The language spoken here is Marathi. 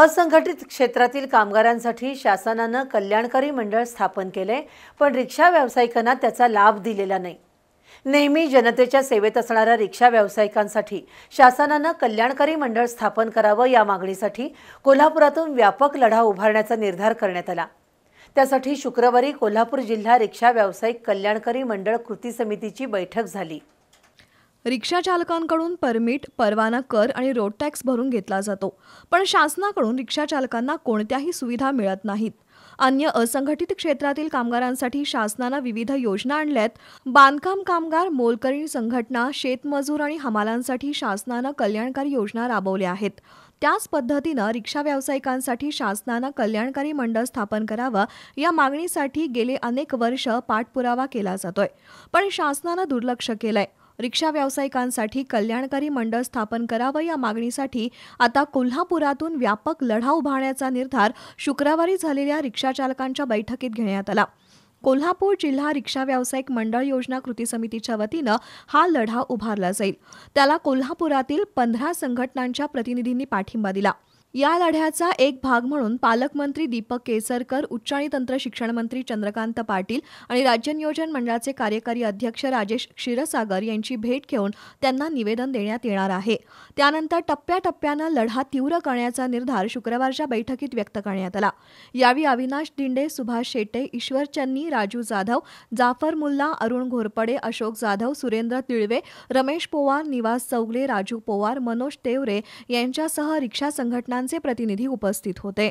असंघटित क्षेत्रातील कामगारांसाठी शासनानं कल्याणकारी मंडळ स्थापन केले पण रिक्षा व्यावसायिकांना त्याचा लाभ दिलेला नाही नेहमी जनतेच्या सेवेत असणाऱ्या रिक्षा व्यावसायिकांसाठी शासनानं कल्याणकारी मंडळ स्थापन करावं या मागणीसाठी कोल्हापुरातून व्यापक लढा उभारण्याचा निर्धार करण्यात आला त्यासाठी शुक्रवारी कोल्हापूर जिल्हा रिक्षा व्यावसायिक कल्याणकारी मंडळ कृती समितीची बैठक झाली रिक्षाचालकांकडून परमिट परवाना कर आणि रोड टॅक्स भरून घेतला जातो पण शासनाकडून रिक्षाचालकांना कोणत्याही सुविधा मिळत नाहीत अन्य असंघटित क्षेत्रातील कामगारांसाठी शासनानं विविध योजना आणल्यात बांधकाम कामगार मोलकरी संघटना शेतमजूर आणि हमालांसाठी शासनानं कल्याणकारी योजना राबवल्या आहेत त्याच पद्धतीनं रिक्षा व्यावसायिकांसाठी शासनानं कल्याणकारी मंडळ स्थापन करावं या मागणीसाठी गेले अनेक वर्ष पाठपुरावा केला जातोय पण शासनानं दुर्लक्ष केलंय रिक्षा व्यावसायिकांसाठी कल्याणकारी मंडळ स्थापन करावं या मागणीसाठी आता कोल्हापुरातून व्यापक लढा उभारण्याचा निर्धार शुक्रवारी झालेल्या रिक्षाचालकांच्या बैठकीत घेण्यात आला कोल्हापूर जिल्हा रिक्षा व्यावसायिक मंडळ योजना कृती समितीच्या वतीनं हा लढा उभारला जाईल त्याला कोल्हापुरातील पंधरा संघटनांच्या प्रतिनिधींनी पाठिंबा दिला या लढ्याचा एक भाग म्हणून पालकमंत्री दीपक केसरकर उच्च आणि तंत्र शिक्षण मंत्री चंद्रकांत पाटील आणि राज्य नियोजन मंडळाचे कार्यकारी अध्यक्ष राजेश क्षीरसागर यांची भेट घेऊन त्यांना निवेदन देण्यात येणार आहे त्यानंतर टप्प्याटप्प्यानं लढा तीव्र करण्याचा निर्धार शुक्रवारच्या बैठकीत व्यक्त करण्यात आला यावेळी अविनाश दिंडे सुभाष शेटे ईश्वर चन्नी राजू जाधव जाफर मुल्ला अरुण घोरपडे अशोक जाधव सुरेंद्र तिळवे रमेश पोवार निवास चौगले राजू पोवार मनोज तेवरे यांच्यासह रिक्षा संघटना संस्थांचे प्रतिनिधी उपस्थित होते